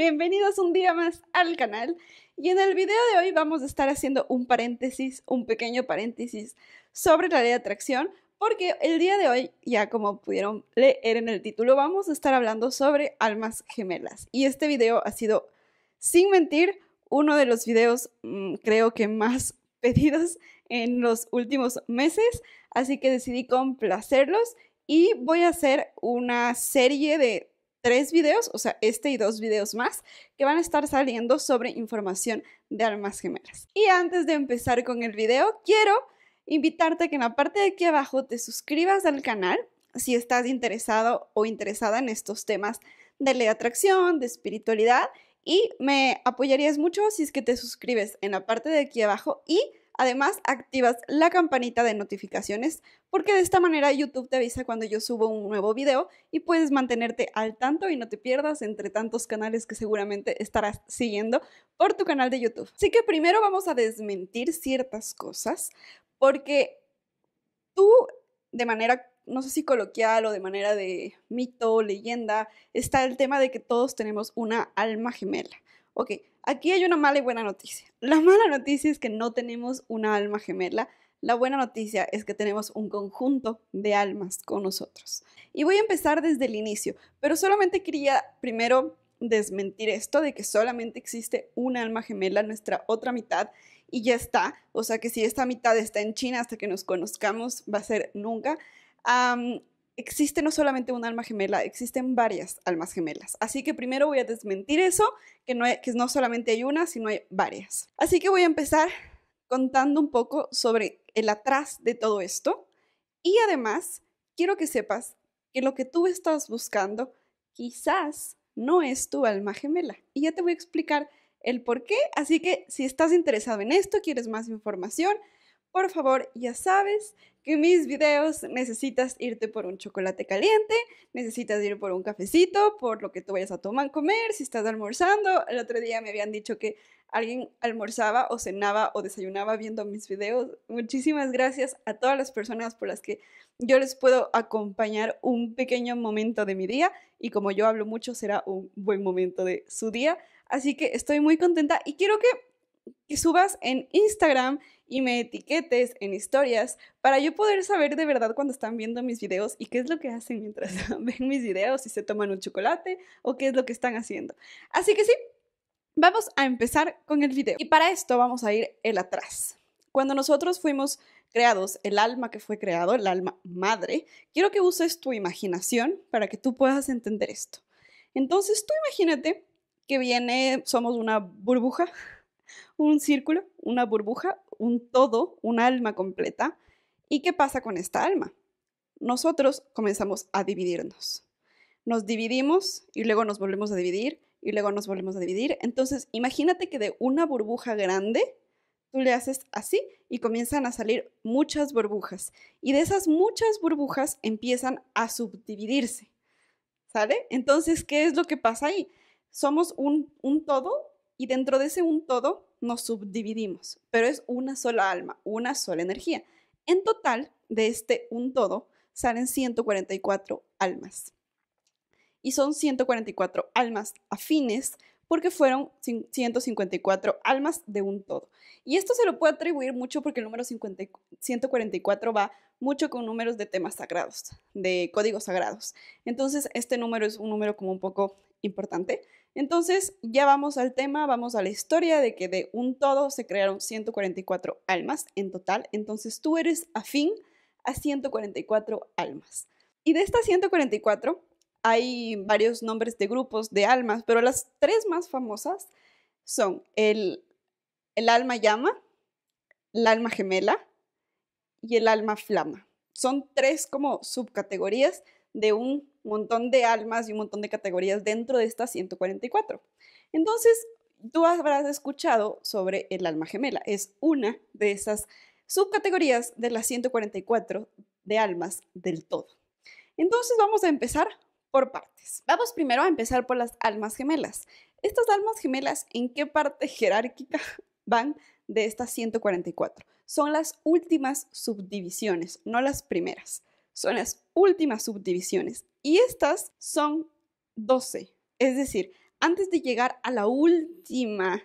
bienvenidos un día más al canal. Y en el video de hoy vamos a estar haciendo un paréntesis, un pequeño paréntesis sobre la ley de atracción, porque el día de hoy, ya como pudieron leer en el título, vamos a estar hablando sobre almas gemelas. Y este video ha sido, sin mentir, uno de los videos mm, creo que más pedidos en los últimos meses, así que decidí complacerlos y voy a hacer una serie de tres videos, o sea, este y dos videos más, que van a estar saliendo sobre información de almas gemelas. Y antes de empezar con el video, quiero invitarte a que en la parte de aquí abajo te suscribas al canal si estás interesado o interesada en estos temas de ley de atracción, de espiritualidad, y me apoyarías mucho si es que te suscribes en la parte de aquí abajo y Además, activas la campanita de notificaciones porque de esta manera YouTube te avisa cuando yo subo un nuevo video y puedes mantenerte al tanto y no te pierdas entre tantos canales que seguramente estarás siguiendo por tu canal de YouTube. Así que primero vamos a desmentir ciertas cosas porque tú de manera, no sé si coloquial o de manera de mito, o leyenda, está el tema de que todos tenemos una alma gemela. Ok, aquí hay una mala y buena noticia. La mala noticia es que no tenemos una alma gemela. La buena noticia es que tenemos un conjunto de almas con nosotros. Y voy a empezar desde el inicio, pero solamente quería primero desmentir esto de que solamente existe una alma gemela, nuestra otra mitad, y ya está. O sea que si esta mitad está en China hasta que nos conozcamos, va a ser nunca. Ah existe no solamente una alma gemela, existen varias almas gemelas. Así que primero voy a desmentir eso, que no, que no solamente hay una, sino hay varias. Así que voy a empezar contando un poco sobre el atrás de todo esto. Y además, quiero que sepas que lo que tú estás buscando quizás no es tu alma gemela. Y ya te voy a explicar el por qué. Así que si estás interesado en esto, quieres más información, por favor, ya sabes que mis videos necesitas irte por un chocolate caliente, necesitas ir por un cafecito, por lo que tú vayas a tomar, comer, si estás almorzando. El otro día me habían dicho que alguien almorzaba o cenaba o desayunaba viendo mis videos. Muchísimas gracias a todas las personas por las que yo les puedo acompañar un pequeño momento de mi día y como yo hablo mucho será un buen momento de su día. Así que estoy muy contenta y quiero que, que subas en Instagram y me etiquetes en historias para yo poder saber de verdad cuando están viendo mis videos y qué es lo que hacen mientras ven mis videos, si se toman un chocolate o qué es lo que están haciendo. Así que sí, vamos a empezar con el video. Y para esto vamos a ir el atrás. Cuando nosotros fuimos creados, el alma que fue creado, el alma madre, quiero que uses tu imaginación para que tú puedas entender esto. Entonces tú imagínate que viene, somos una burbuja, un círculo, una burbuja, un todo, un alma completa. ¿Y qué pasa con esta alma? Nosotros comenzamos a dividirnos. Nos dividimos y luego nos volvemos a dividir y luego nos volvemos a dividir. Entonces, imagínate que de una burbuja grande, tú le haces así y comienzan a salir muchas burbujas. Y de esas muchas burbujas empiezan a subdividirse. ¿Sale? Entonces, ¿qué es lo que pasa ahí? Somos un, un todo, y dentro de ese un todo nos subdividimos, pero es una sola alma, una sola energía. En total, de este un todo salen 144 almas. Y son 144 almas afines porque fueron 154 almas de un todo. Y esto se lo puede atribuir mucho porque el número 144 va mucho con números de temas sagrados, de códigos sagrados. Entonces, este número es un número como un poco importante entonces, ya vamos al tema, vamos a la historia de que de un todo se crearon 144 almas en total. Entonces, tú eres afín a 144 almas. Y de estas 144 hay varios nombres de grupos de almas, pero las tres más famosas son el, el alma llama, el alma gemela y el alma flama. Son tres como subcategorías de un montón de almas y un montón de categorías dentro de estas 144. Entonces, tú habrás escuchado sobre el alma gemela. Es una de esas subcategorías de las 144 de almas del todo. Entonces, vamos a empezar por partes. Vamos primero a empezar por las almas gemelas. Estas almas gemelas, ¿en qué parte jerárquica van de estas 144? Son las últimas subdivisiones, no las primeras son las últimas subdivisiones y estas son 12. Es decir, antes de llegar a la última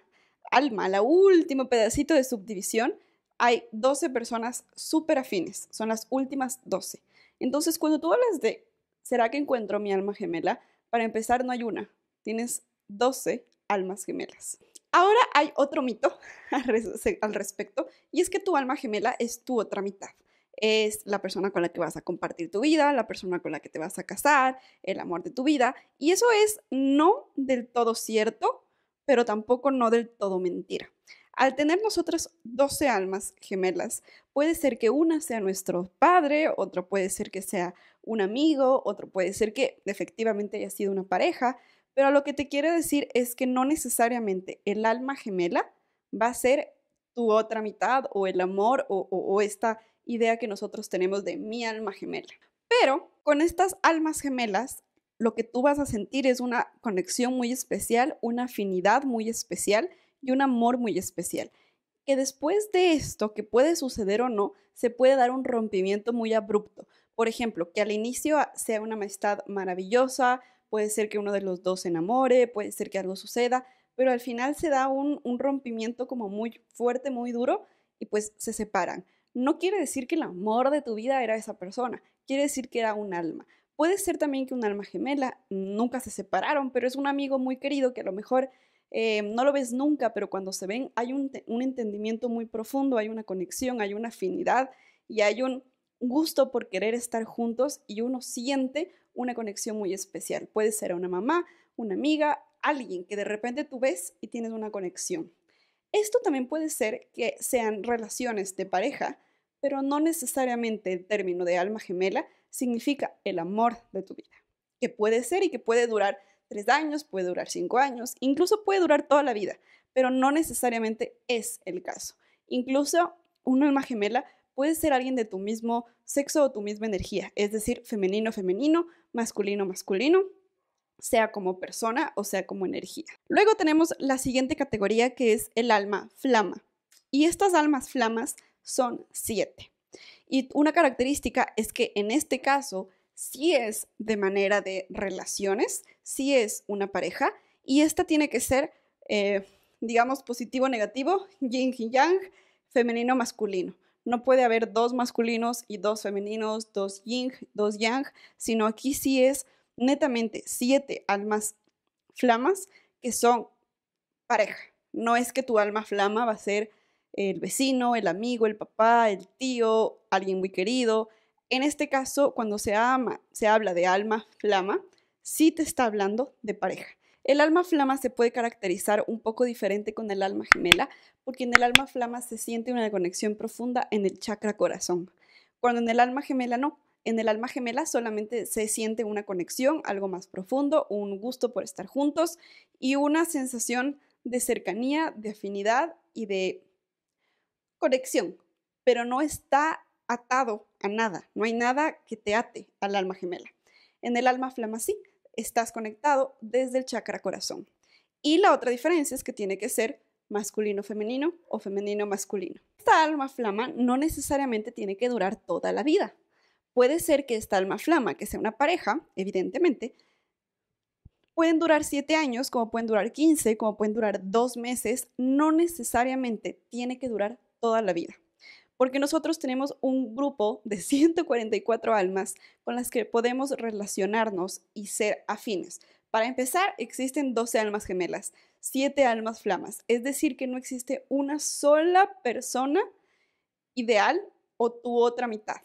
alma, al la pedacito de subdivisión, hay 12 personas súper afines, son las últimas 12. Entonces, cuando tú hablas de, ¿será que encuentro mi alma gemela? Para empezar, no hay una, tienes 12 almas gemelas. Ahora hay otro mito al respecto y es que tu alma gemela es tu otra mitad es la persona con la que vas a compartir tu vida, la persona con la que te vas a casar, el amor de tu vida. Y eso es no del todo cierto, pero tampoco no del todo mentira. Al tener nosotras 12 almas gemelas, puede ser que una sea nuestro padre, otro puede ser que sea un amigo, otro puede ser que efectivamente haya sido una pareja, pero lo que te quiero decir es que no necesariamente el alma gemela va a ser tu otra mitad o el amor o esta idea que nosotros tenemos de mi alma gemela. Pero con estas almas gemelas, lo que tú vas a sentir es una conexión muy especial, una afinidad muy especial y un amor muy especial. Que después de esto, que puede suceder o no, se puede dar un rompimiento muy abrupto. Por ejemplo, que al inicio sea una amistad maravillosa, puede ser que uno de los dos se enamore, puede ser que algo suceda, pero al final se da un, un rompimiento como muy fuerte, muy duro, y pues se separan no quiere decir que el amor de tu vida era esa persona, quiere decir que era un alma. Puede ser también que un alma gemela, nunca se separaron, pero es un amigo muy querido que a lo mejor eh, no lo ves nunca, pero cuando se ven hay un, un, entendimiento muy profundo, hay una conexión, hay una afinidad y hay un gusto por querer estar juntos y uno siente una conexión muy especial. Puede ser una mamá, una amiga, alguien que de repente tú ves y tienes una conexión. Esto también puede ser que sean relaciones de pareja, pero no necesariamente el término de alma gemela significa el amor de tu vida, que puede ser y que puede durar tres años, puede durar cinco años, incluso puede durar toda la vida, pero no necesariamente es el caso. Incluso un alma gemela puede ser alguien de tu mismo sexo o tu misma energía, es decir, femenino, femenino, masculino, masculino, sea como persona o sea como energía. Luego tenemos la siguiente categoría que es el alma flama. Y estas almas flamas son siete. Y una característica es que en este caso sí es de manera de relaciones, si es una pareja, y esta tiene que ser, eh, digamos, positivo-negativo, yin yang, femenino-masculino. No puede haber dos masculinos y dos femeninos, dos yin, dos yang, sino aquí sí es netamente siete almas flamas que son pareja. No es que tu alma flama va a ser el vecino, el amigo, el papá, el tío, alguien muy querido. En este caso, cuando se, ama, se habla de alma flama, sí te está hablando de pareja. El alma flama se puede caracterizar un poco diferente con el alma gemela, porque en el alma flama se siente una conexión profunda en el chakra corazón, cuando en el alma gemela no, en el alma gemela solamente se siente una conexión, algo más profundo, un gusto por estar juntos y una sensación de cercanía, de afinidad y de conexión, pero no está atado a nada, no hay nada que te ate al alma gemela. En el alma flama sí, estás conectado desde el chakra corazón. Y la otra diferencia es que tiene que ser masculino-femenino o femenino-masculino. Esta alma flama no necesariamente tiene que durar toda la vida. Puede ser que esta alma flama, que sea una pareja, evidentemente, pueden durar siete años, como pueden durar quince, como pueden durar dos meses, no necesariamente tiene que durar toda la vida. Porque nosotros tenemos un grupo de 144 almas con las que podemos relacionarnos y ser afines. Para empezar, existen 12 almas gemelas, 7 almas flamas, es decir, que no existe una sola persona ideal o tu otra mitad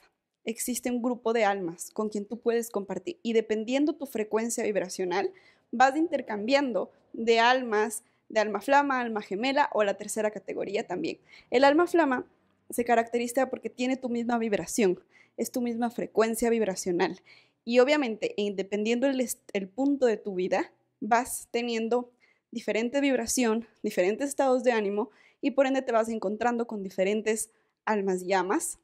existe un grupo de almas con quien tú puedes compartir y dependiendo tu frecuencia vibracional, vas intercambiando de almas, de alma flama, alma gemela o la tercera categoría también. El alma flama se caracteriza porque tiene tu misma vibración, es tu misma frecuencia vibracional. Y obviamente, e dependiendo el, punto de tu vida, vas teniendo diferente vibración, diferentes estados de ánimo y por ende te vas encontrando con diferentes almas llamas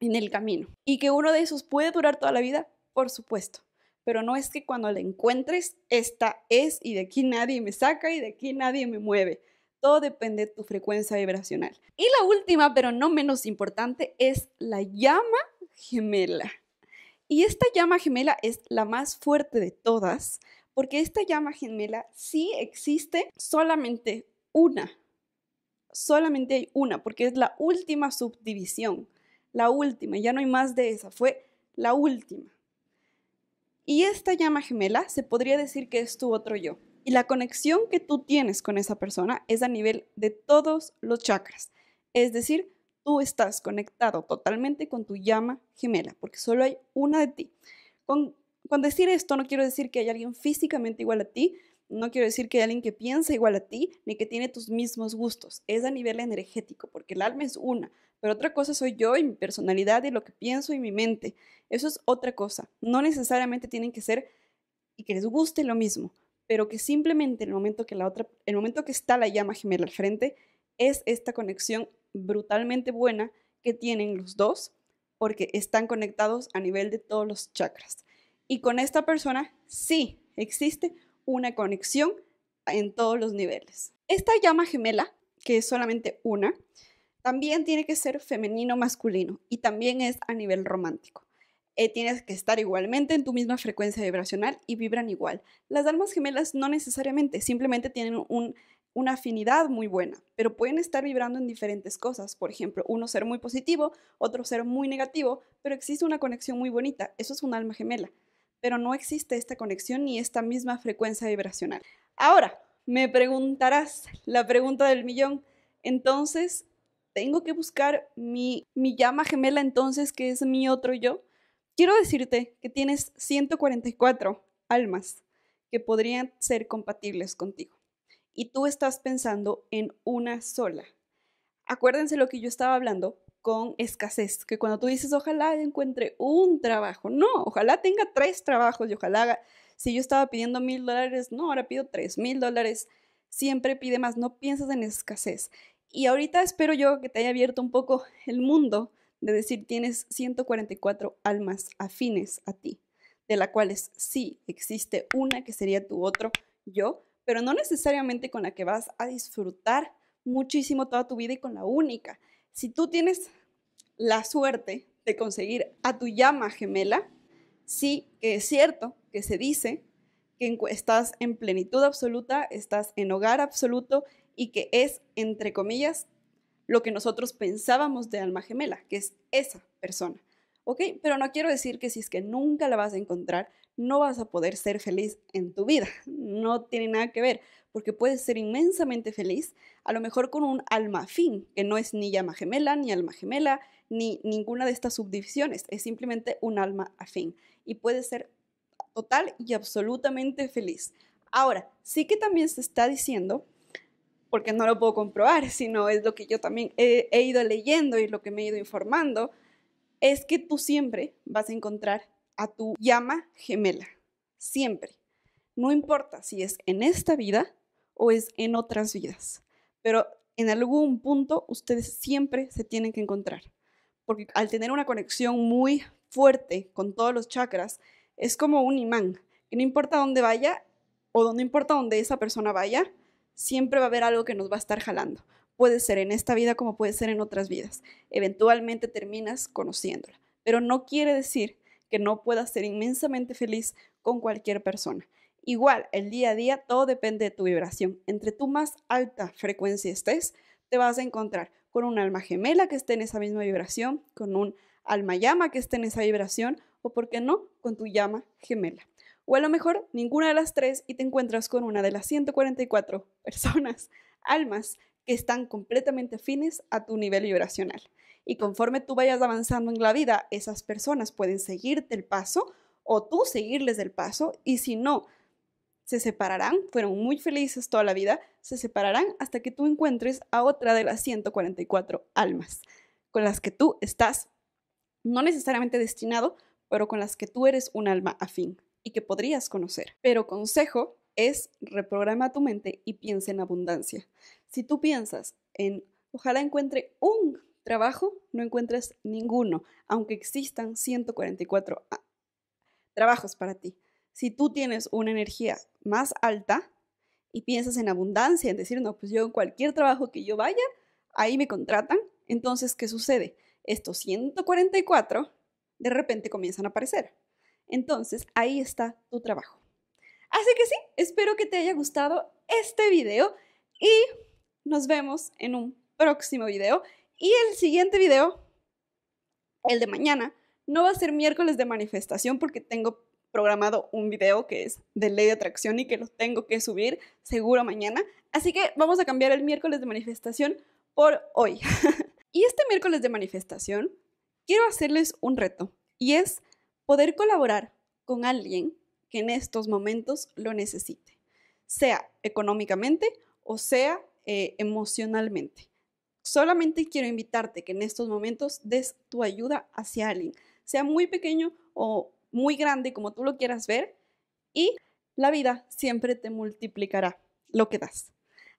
en el camino. Y que uno de esos puede durar toda la vida, por supuesto. Pero no es que cuando la encuentres, esta es y de aquí nadie me saca y de aquí nadie me mueve. Todo depende de tu frecuencia vibracional. Y la última, pero no menos importante, es la llama gemela. Y esta llama gemela es la más fuerte de todas, porque esta llama gemela sí existe solamente una. Solamente hay una, porque es la última subdivisión la última, ya no hay más de esa, fue la última. Y esta llama gemela se podría decir que es tu otro yo. Y la conexión que tú tienes con esa persona es a nivel de todos los chakras. Es decir, tú estás conectado totalmente con tu llama gemela, porque solo hay una de ti. Con, decir esto no quiero decir que hay alguien físicamente igual a ti, no quiero decir que hay alguien que piensa igual a ti, ni que tiene tus mismos gustos. Es a nivel energético, porque el alma es una. Pero otra cosa soy yo y mi personalidad y lo que pienso y mi mente. Eso es otra cosa. No necesariamente tienen que ser y que les guste lo mismo, pero que simplemente el momento que la otra, el momento que está la llama gemela al frente, es esta conexión brutalmente buena que tienen los dos, porque están conectados a nivel de todos los chakras. Y con esta persona sí existe una conexión en todos los niveles. Esta llama gemela, que es solamente una, también tiene que ser femenino-masculino y también es a nivel romántico. Eh, tienes que estar igualmente en tu misma frecuencia vibracional y vibran igual. Las almas gemelas no necesariamente, simplemente tienen una afinidad muy buena, pero pueden estar vibrando en diferentes cosas. Por ejemplo, uno ser muy positivo, otro ser muy negativo, pero existe una conexión muy bonita. Eso es un alma gemela pero no existe esta conexión ni esta misma frecuencia vibracional. Ahora, me preguntarás la pregunta del millón, entonces, ¿tengo que buscar mi, mi llama gemela entonces que es mi otro yo? Quiero decirte que tienes 144 almas que podrían ser compatibles contigo y tú estás pensando en una sola. Acuérdense lo que yo estaba hablando, con escasez, que cuando tú dices, ojalá encuentre un trabajo, no, ojalá tenga tres trabajos y ojalá, haga... si yo estaba pidiendo mil dólares, no, ahora pido tres mil dólares, siempre pide más, no piensas en escasez. Y ahorita espero yo que te haya abierto un poco el mundo de decir, tienes 144 almas afines a ti, de las cuales sí existe una que sería tu otro yo, pero no necesariamente con la que vas a disfrutar muchísimo toda tu vida y con la única, si tú tienes la suerte de conseguir a tu llama gemela, sí que es cierto que se dice que estás en plenitud absoluta, estás en hogar absoluto y que es, entre comillas, lo que nosotros pensábamos de alma gemela, que es esa persona. ¿ok? Pero no quiero decir que si es que nunca la vas a encontrar, no vas a poder ser feliz en tu vida. No tiene nada que ver, porque puedes ser inmensamente feliz, a lo mejor con un alma afín, que no es ni llama gemela, ni alma gemela, ni ninguna de estas subdivisiones, es simplemente un alma afín. Y puedes ser total y absolutamente feliz. Ahora, sí que también se está diciendo, porque no lo puedo comprobar, sino es lo que yo también he, he ido leyendo y lo que me he ido informando, es que tú siempre vas a encontrar a tu llama gemela, siempre. No importa si es en esta vida o es en otras vidas, pero en algún punto ustedes siempre se tienen que encontrar, porque al tener una conexión muy fuerte con todos los chakras, es como un imán, que no importa dónde vaya o no importa dónde esa persona vaya, siempre va a haber algo que nos va a estar jalando puede ser en esta vida como puede ser en otras vidas. Eventualmente terminas conociéndola, pero no quiere decir que no puedas ser inmensamente feliz con cualquier persona. Igual, el día a día todo depende de tu vibración. Entre tu más alta frecuencia estés, te vas a encontrar con un alma gemela que esté en esa misma vibración, con un alma llama que esté en esa vibración o, por qué no, con tu llama gemela. O a lo mejor ninguna de las tres y te encuentras con una de las 144 personas, almas que están completamente afines a tu nivel vibracional. Y conforme tú vayas avanzando en la vida, esas personas pueden seguirte el paso o tú seguirles el paso y si no, se separarán, fueron muy felices toda la vida, se separarán hasta que tú encuentres a otra de las 144 almas con las que tú estás, no necesariamente destinado, pero con las que tú eres un alma afín y que podrías conocer. Pero consejo es reprograma tu mente y piensa en abundancia. Si tú piensas en, ojalá encuentre un trabajo, no encuentres ninguno, aunque existan 144 trabajos para ti. Si tú tienes una energía más alta y piensas en abundancia, en decir, no, pues yo en cualquier trabajo que yo vaya, ahí me contratan, entonces, ¿qué sucede? Estos 144 de repente comienzan a aparecer. Entonces, ahí está tu trabajo. Así que sí, espero que te haya gustado este video y nos vemos en un próximo video. Y el siguiente video, el de mañana, no va a ser miércoles de manifestación porque tengo programado un video que es de ley de atracción y que lo tengo que subir seguro mañana. Así que vamos a cambiar el miércoles de manifestación por hoy. y este miércoles de manifestación quiero hacerles un reto y es poder colaborar con alguien que en estos momentos lo necesite, sea económicamente o sea eh, emocionalmente. Solamente quiero invitarte que en estos momentos des tu ayuda hacia alguien, sea muy pequeño o muy grande, como tú lo quieras ver, y la vida siempre te multiplicará lo que das.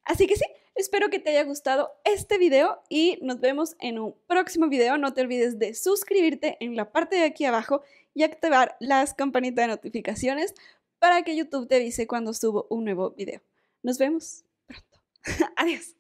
Así que sí, espero que te haya gustado este video y nos vemos en un próximo video. No te olvides de suscribirte en la parte de aquí abajo y activar las campanitas de notificaciones para que YouTube te avise cuando subo un nuevo video. Nos vemos. Adiós.